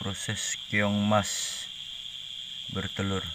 proses keong mas bertelur